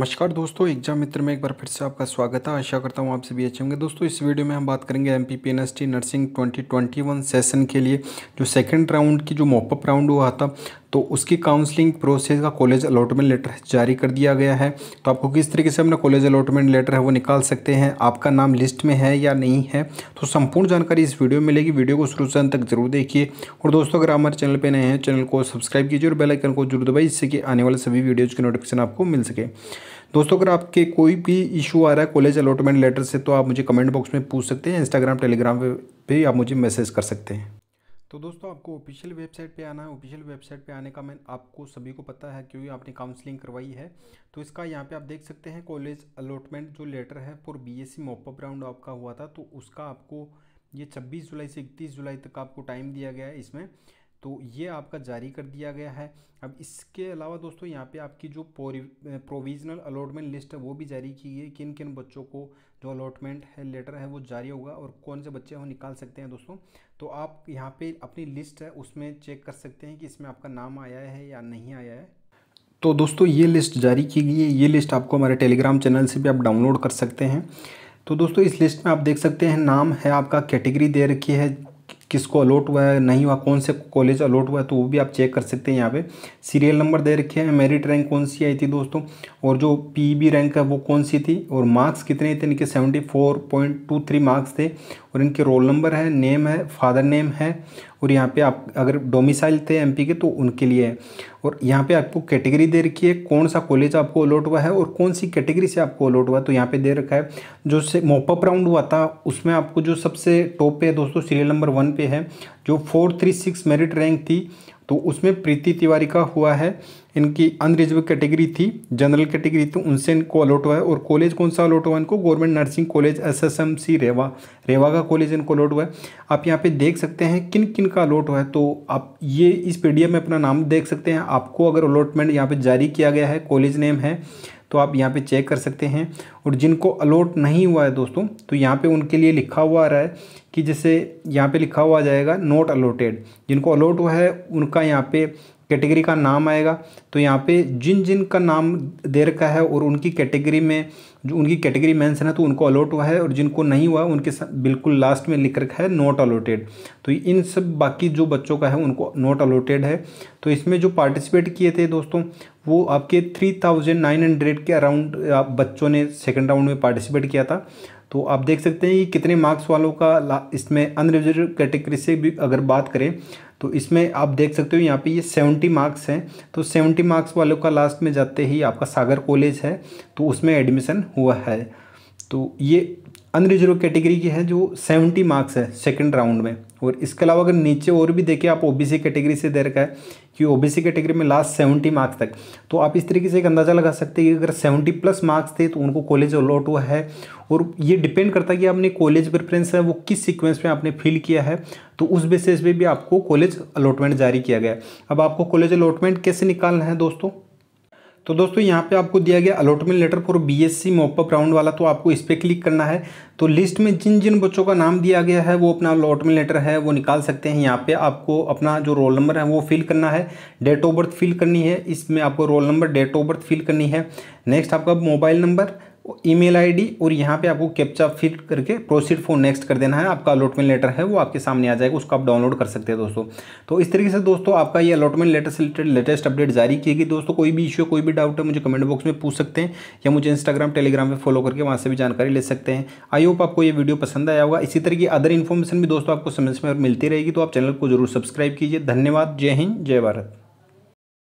नमस्कार दोस्तों एग्जाम मित्र में एक बार फिर से आपका स्वागत है आशा करता हूँ आप सभी अच्छे होंगे दोस्तों इस वीडियो में हम बात करेंगे M P P N S T nursing twenty twenty one session के लिए जो सेकंड राउंड की जो मॉपअप राउंड हुआ था तो उसकी काउंसलिंग प्रोसेस का कॉलेज अलॉटमेंट लेटर जारी कर दिया गया है तो आपको किस तरीके से अपना कॉलेज अलॉटमेंट लेटर है वो निकाल सकते हैं आपका नाम लिस्ट में है या नहीं है तो संपूर्ण जानकारी इस वीडियो में मिलेगी वीडियो को शुरू से अंत तक जरूर देखिए और दोस्तों अगर हमारे चैनल पर नए हैं चैनल को सब्सक्राइब कीजिए और बेलाइकन को जरूर दबाइए जिससे कि आने वाले सभी वीडियोज़ की नोटिफिकेशन आपको मिल सके दोस्तों अगर आपके कोई भी इशू आ रहा है कॉलेज अलॉटमेंट लेटर से तो आप मुझे कमेंट बॉक्स में पूछ सकते हैं इंस्टाग्राम टेलीग्राम पे भी आप मुझे मैसेज कर सकते हैं तो दोस्तों आपको ऑफिशियल वेबसाइट पे आना है ऑफिशियल वेबसाइट पे आने का मैं आपको सभी को पता है क्योंकि आपने काउंसलिंग करवाई है तो इसका यहाँ पे आप देख सकते हैं कॉलेज अलॉटमेंट जो लेटर है for B S C mop up round आपका हुआ था तो उसका आपको ये 26 जुलाई से इकतीस जुलाई तक आपको टाइम दिया गया है इसमें तो ये आपका जारी कर दिया गया है अब इसके अलावा दोस्तों यहाँ पे आपकी जो प्रोविजनल अलॉटमेंट लिस्ट है वो भी जारी की गई किन किन बच्चों को जो अलॉटमेंट है लेटर है वो जारी होगा और कौन से बच्चे वो निकाल सकते हैं दोस्तों तो आप यहाँ पे अपनी लिस्ट है उसमें चेक कर सकते हैं कि इसमें आपका नाम आया है या नहीं आया है तो दोस्तों ये लिस्ट जारी की गई है ये लिस्ट आपको हमारे टेलीग्राम चैनल से भी आप डाउनलोड कर सकते हैं तो दोस्तों इस लिस्ट में आप देख सकते हैं नाम है आपका कैटेगरी दे रखी है किसको अलॉट हुआ है नहीं हुआ कौन से कॉलेज अलॉट हुआ है तो वो भी आप चेक कर सकते हैं यहाँ पे सीरियल नंबर दे रखे हैं मेरिट रैंक कौन सी आई थी दोस्तों और जो पीबी रैंक e है वो कौन सी थी और मार्क्स कितने थे इनके seventy four point two three marks थे और इनके रोल नंबर है नेम है फादर नेम है और यहाँ पे आप अगर डोमिसाइल थे एम के तो उनके लिए है और यहाँ पे आपको कैटेगरी दे रखी है कौन सा कॉलेज आपको अलॉट हुआ है और कौन सी कैटेगरी से आपको अलॉट हुआ है तो यहाँ पे दे रखा है जो से मोपअप राउंड हुआ था उसमें आपको जो सबसे टॉप पे है दोस्तों सीरियल नंबर वन पे है जो four three six merit rank थी तो उसमें प्रीति तिवारी का हुआ है इनकी अनरिजर्व कैटेगरी थी जनरल कैटेगरी थी तो उनसे इनको अलॉट हुआ है और कॉलेज कौन सा अलॉट हुआ है इनको government nursing college SSMC Rewa Rewa का कॉलेज इनको अलॉट हुआ है आप यहाँ पे देख सकते हैं किन किन का अलॉट हुआ है तो आप ये इस पी में अपना नाम देख सकते हैं आपको अगर अलॉटमेंट यहाँ पर जारी किया गया है कॉलेज नेम है तो आप यहाँ पे चेक कर सकते हैं और जिनको अलॉट नहीं हुआ है दोस्तों तो यहाँ पे उनके लिए लिखा हुआ आ रहा है कि जैसे यहाँ पे लिखा हुआ आ जाएगा नोट अलॉटेड जिनको अलॉट हुआ है उनका यहाँ पे कैटेगरी का नाम आएगा तो यहाँ पे जिन जिन का नाम दे रखा है और उनकी कैटेगरी में जो उनकी कैटेगरी मेंशन है तो उनको अलॉट हुआ है और जिनको नहीं हुआ उनके बिल्कुल लास्ट में लिख रखा है नॉट अलॉटेड तो इन सब बाकी जो बच्चों का है उनको नॉट अलॉटेड है तो इसमें जो पार्टिसिपेट किए थे दोस्तों वो आपके थ्री थाउजेंड नाइन हंड्रेड के अराउंड बच्चों ने सेकेंड राउंड में पार्टिसिपेट किया था तो आप देख सकते हैं कि कितने मार्क्स वालों का इसमें अनरिजर्व कैटेगरी से भी अगर बात करें तो इसमें आप देख सकते हो यहाँ पे ये सेवेंटी मार्क्स हैं तो सेवेंटी मार्क्स वालों का लास्ट में जाते ही आपका सागर कॉलेज है तो उसमें एडमिशन हुआ है तो ये अनरिजर्व कैटेगरी की है जो सेवेंटी मार्क्स है सेकेंड राउंड में और इसके अलावा अगर नीचे और भी देखें आप ओबीसी कैटेगरी से दे रखा है कि ओबीसी कैटेगरी में लास्ट सेवेंटी मार्क्स तक तो आप इस तरीके से एक अंदाज़ा लगा सकते हैं कि अगर सेवेंटी प्लस मार्क्स थे तो उनको कॉलेज अलॉट हुआ है और ये डिपेंड करता है कि आपने कॉलेज प्रेफरेंस है वो किस सिक्वेंस में आपने फिल किया है तो उस बेसिस पर भी आपको कॉलेज अलॉटमेंट जारी किया गया है अब आपको कॉलेज अलॉटमेंट कैसे निकालना है दोस्तों तो दोस्तों यहाँ पे आपको दिया गया allotment letter for B S C mop up round वाला तो आपको इस पर क्लिक करना है तो लिस्ट में जिन जिन बच्चों का नाम दिया गया है वो अपना अलॉटमेंट लेटर है वो निकाल सकते हैं यहाँ पे आपको अपना जो रोल नंबर है वो फिल करना है डेट ऑफ बर्थ फिल करनी है इसमें आपको roll number date of birth fill करनी है नेक्स्ट आपका मोबाइल नंबर ईमेल आईडी और यहाँ पे आपको कैप्चा फिट करके प्रोसीड फॉर नेक्स्ट कर देना है आपका अलॉटमेंट लेटर है वो आपके सामने आ जाएगा उसको आप डाउनलोड कर सकते हैं दोस्तों तो इस तरीके से दोस्तों आपका ये अलॉटमेंट लेटर से रिलेटेड लेटेस्ट अपडेट जारी की गई दोस्तों कोई भी इशू कोई भी डाउट है मुझे कमेंट बॉक्स में पूछ सकते हैं या मुझे इंस्टाग्राम टेलीग्राम पर फॉलो करके वहाँ से भी जानकारी ले सकते हैं आई होप आपको ये वीडियो पसंद आया होगा इसी तरह की अदर इन्फॉर्मेशन भी दोस्तों आपको समझ में मिलती रहेगी तो आप चैनल को जरूर सब्सक्राइब कीजिए धन्यवाद जय हिंद जय भारत